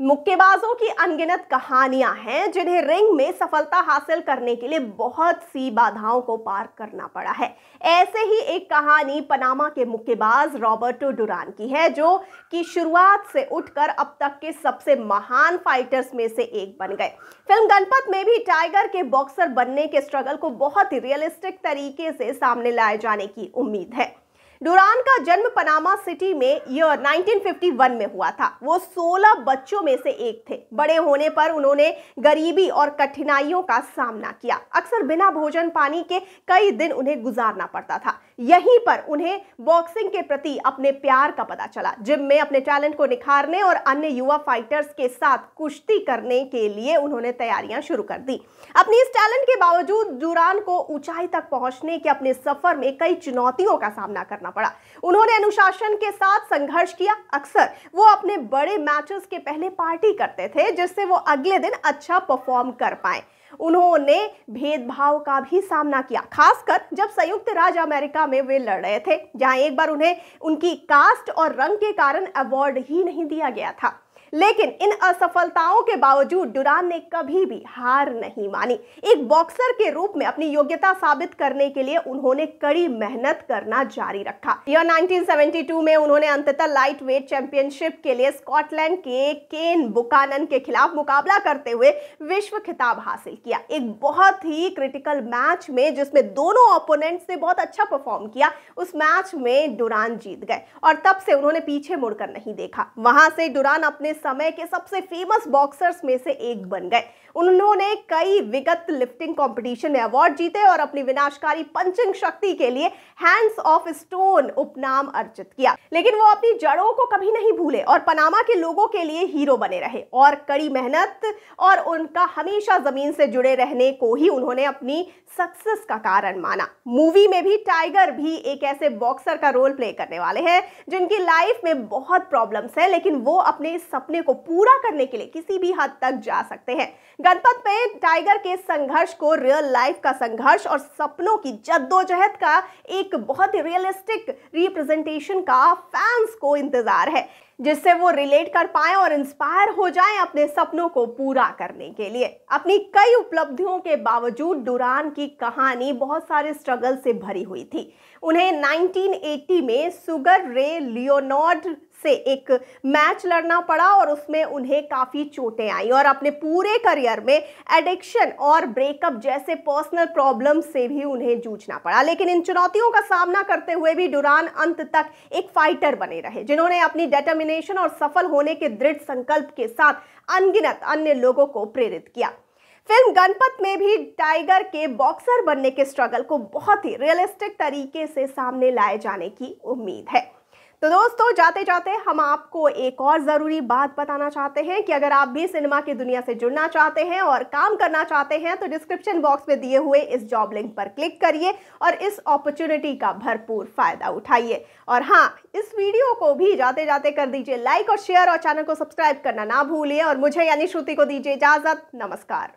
मुक्केबाजों की अनगिनत कहानियां हैं जिन्हें रिंग में सफलता हासिल करने के लिए बहुत सी बाधाओं को पार करना पड़ा है ऐसे ही एक कहानी पनामा के मुक्केबाज रॉबर्टो डुरान की है जो कि शुरुआत से उठकर अब तक के सबसे महान फाइटर्स में से एक बन गए फिल्म गणपत में भी टाइगर के बॉक्सर बनने के स्ट्रगल को बहुत ही रियलिस्टिक तरीके से सामने लाए जाने की उम्मीद है डुरान का जन्म पनामा सिटी में ईयर 1951 में हुआ था वो 16 बच्चों में से एक थे बड़े होने पर उन्होंने गरीबी और कठिनाइयों का सामना किया अक्सर बिना भोजन पानी के कई दिन उन्हें गुजारना पड़ता था यहीं पर उन्हें बॉक्सिंग के प्रति अपने प्यार का पता चला जिम में अपने टैलेंट को निखारने और अन्य युवा फाइटर्स के साथ कुश्ती करने के लिए उन्होंने तैयारियां शुरू कर दी अपनी इस टैलेंट के बावजूद दुरान को ऊंचाई तक पहुंचने के अपने सफर में कई चुनौतियों का सामना करना पड़ा उन्होंने अनुशासन के साथ संघर्ष किया अक्सर वो अपने बड़े मैचेस के पहले पार्टी करते थे जिससे वो अगले दिन अच्छा परफॉर्म कर पाए उन्होंने भेदभाव का भी सामना किया खासकर जब संयुक्त राज्य अमेरिका में वे लड़ रहे थे जहां एक बार उन्हें उनकी कास्ट और रंग के कारण अवार्ड ही नहीं दिया गया था लेकिन इन असफलताओं के बावजूद डुरान ने कभी भी हार नहीं मानी एक बॉक्सर के रूप में अपनी योग्यता साबित करने के लिए उन्होंने कड़ी मेहनत करना जारी रखा ईयर 1972 में उन्होंने अंततः लाइट वेट चैंपियनशिप के लिए स्कॉटलैंड के केन बुकानन के खिलाफ मुकाबला करते हुए विश्व खिताब हासिल किया एक बहुत ही क्रिटिकल मैच में जिसमें दोनों ओपोनेंट्स ने बहुत अच्छा परफॉर्म किया उस मैच में डुरान जीत गए और तब से उन्होंने पीछे मुड़कर नहीं देखा वहां से डुरान अपने अपने समय के सबसे फेमस बॉक्सर्स में से एक बन गए उन्होंने कई विगत लिफ्टिंग कंपटीशन में अवार्ड जीते और अपनी विनाशकारी पंचिंग शक्ति के लिए हैंड्स ऑफ स्टोन उपनाम अर्जित किया लेकिन वो अपनी जड़ों को कभी नहीं भूले और पनामा के लोगों के लिए हीरो बने रहे और कड़ी मेहनत और उनका हमेशा जमीन से जुड़े रहने को ही उन्होंने अपनी सक्सेस का कारण माना मूवी में भी टाइगर भी एक ऐसे बॉक्सर का रोल प्ले करने वाले हैं जिनकी लाइफ में बहुत प्रॉब्लम्स है लेकिन वो अपने इस सपने को पूरा करने के लिए किसी भी हद तक जा सकते हैं गणपत में टाइगर के संघर्ष को रियल लाइफ का संघर्ष और सपनों की जद्दोजहद का एक बहुत ही रियलिस्टिक रिप्रेजेंटेशन का फैंस को इंतजार है जिससे वो रिलेट कर पाए और इंस्पायर हो जाएं अपने सपनों को पूरा करने के लिए अपनी कई उपलब्धियों के बावजूद डुरान की कहानी बहुत सारे स्ट्रगल से भरी हुई थी उन्हें 1980 में सुगर रे लियोनॉर्ड से एक मैच लड़ना पड़ा और उसमें उन्हें काफ़ी चोटें आई और अपने पूरे करियर में एडिक्शन और ब्रेकअप जैसे पर्सनल प्रॉब्लम से भी उन्हें जूझना पड़ा लेकिन इन चुनौतियों का सामना करते हुए भी डुरान अंत तक एक फाइटर बने रहे जिन्होंने अपनी डेटर्मिनेशन और सफल होने के दृढ़ संकल्प के साथ अनगिनत अन्य लोगों को प्रेरित किया फिल्म गणपत में भी टाइगर के बॉक्सर बनने के स्ट्रगल को बहुत ही रियलिस्टिक तरीके से सामने लाए जाने की उम्मीद है तो दोस्तों जाते जाते हम आपको एक और ज़रूरी बात बताना चाहते हैं कि अगर आप भी सिनेमा की दुनिया से जुड़ना चाहते हैं और काम करना चाहते हैं तो डिस्क्रिप्शन बॉक्स में दिए हुए इस जॉब लिंक पर क्लिक करिए और इस अपॉर्चुनिटी का भरपूर फ़ायदा उठाइए और हाँ इस वीडियो को भी जाते जाते कर दीजिए लाइक और शेयर और चैनल को सब्सक्राइब करना ना भूलिए और मुझे यानी श्रुति को दीजिए इजाज़त नमस्कार